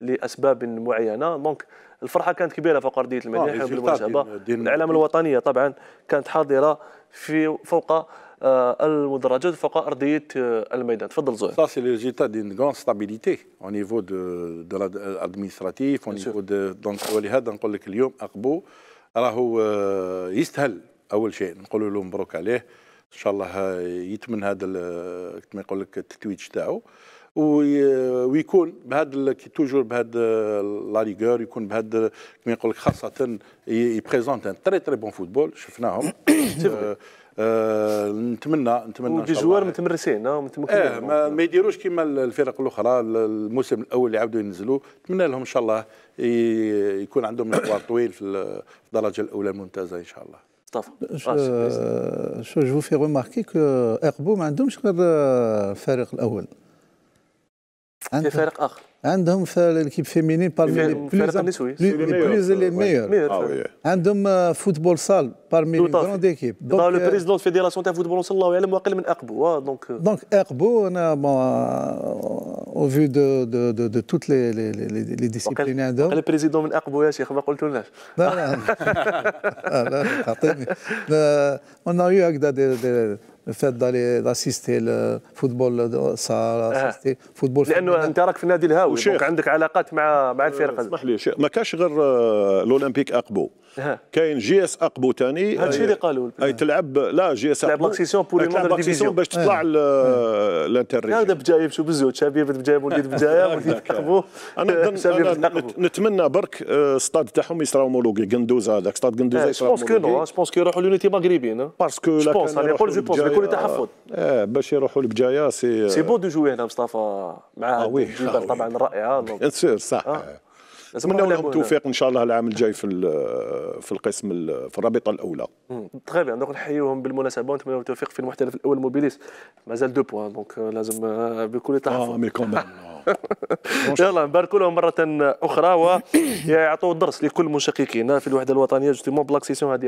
لاسباب معينه دونك الفرحه كانت كبيره فوق ارضيه المدينه آه بالمناسبه الاعلام الوطنيه طبعا كانت حاضره في فوق آه، المدرجات فوق ارضيه آه، الميدان تفضل زهير سي لي le résultat غون ستابيليتي او نيفو دو دو de l'administratif au niveau de ولهذا نقول لك اليوم اقبو راهو يستهل اول شيء نقول له مبروك عليه ان شاء الله آه، يتمن هذا كما يقول لك التتويج تاعو ويكون بهذا توجور بهذا لا ريغور يكون بهذا كما يقول لك خاصه يبريزونت ان تري تري بون فوتبول شفناهم آه، آه، نتمنى نتمنى دي جوار متمرسين اه إيه، ما, يديروش كما الفرق الاخرى الموسم الاول اللي عاودوا ينزلوا نتمنى لهم ان شاء الله يكون عندهم مشوار طويل في الدرجه الاولى الممتازه ان شاء الله مصطفى شو جو في روماركي كو اقبو ما عندهمش غير الفريق الاول في فريق اخر عندهم في ليكيب فيمينين بارمي لي بلوز بلوز لي ميور عندهم فوتبول سال بارمي لي غروند ايكيب دونك لو بريزيدون فيديراسيون تاع فوتبول صلى الله يعلم واقل من اقبو دونك دونك اقبو انا او في دو دو دو دو توت لي لي لي لي ديسيبلين عندهم واقل بريزيدون من اقبو يا شيخ ما قلتولناش لا لا اعطيني اون يو هكذا le le fait d'aller الفات داسيستي الفوتبول سيستي فوتبول لانه انت راك في النادي الهاوي دونك عندك علاقات مع مع الفرق أه، اسمح لي شيخ ما كاش غير آه، الاولمبيك اقبو كاين جي اس اقبو ثاني هذا الشيء اللي قالوا اي تلعب لا جي اس اقبو تلعب لاكسيسيون بور تلعب ديفيزيون باش تطلع آه. آه، لانتر هذا بجايب شو بزوج شبيب بجاي ولدي بجاي ولدي اقبو انا نتمنى برك ستاد تاعهم يصراو مولوغي قندوزه هذاك ستاد قندوزه يصراو مولوغي جو بونس كو نو جو بونس كو يروحوا لونيتي مغربيين باسكو لا بونس جو بونس يقولوا تحفظ آه،, اه باش يروحوا لبجايا سي آه، سي بو دو جوي هنا مصطفى مع آه وي. جبل آه، طبعا رائعه بيان سور صح نتمنى لهم التوفيق ان شاء الله العام الجاي في في القسم في الرابطه الاولى تخي بيان دونك نحيوهم بالمناسبه ونتمنى لهم التوفيق في المحترف الاول موبيليس مازال دو بوان دونك لازم بكل تحفظ اه مي كومان يلا نباركوا لهم مره اخرى ويعطوا الدرس لكل مشققين في الوحده الوطنيه جوستومون بلاكسيسيون هذه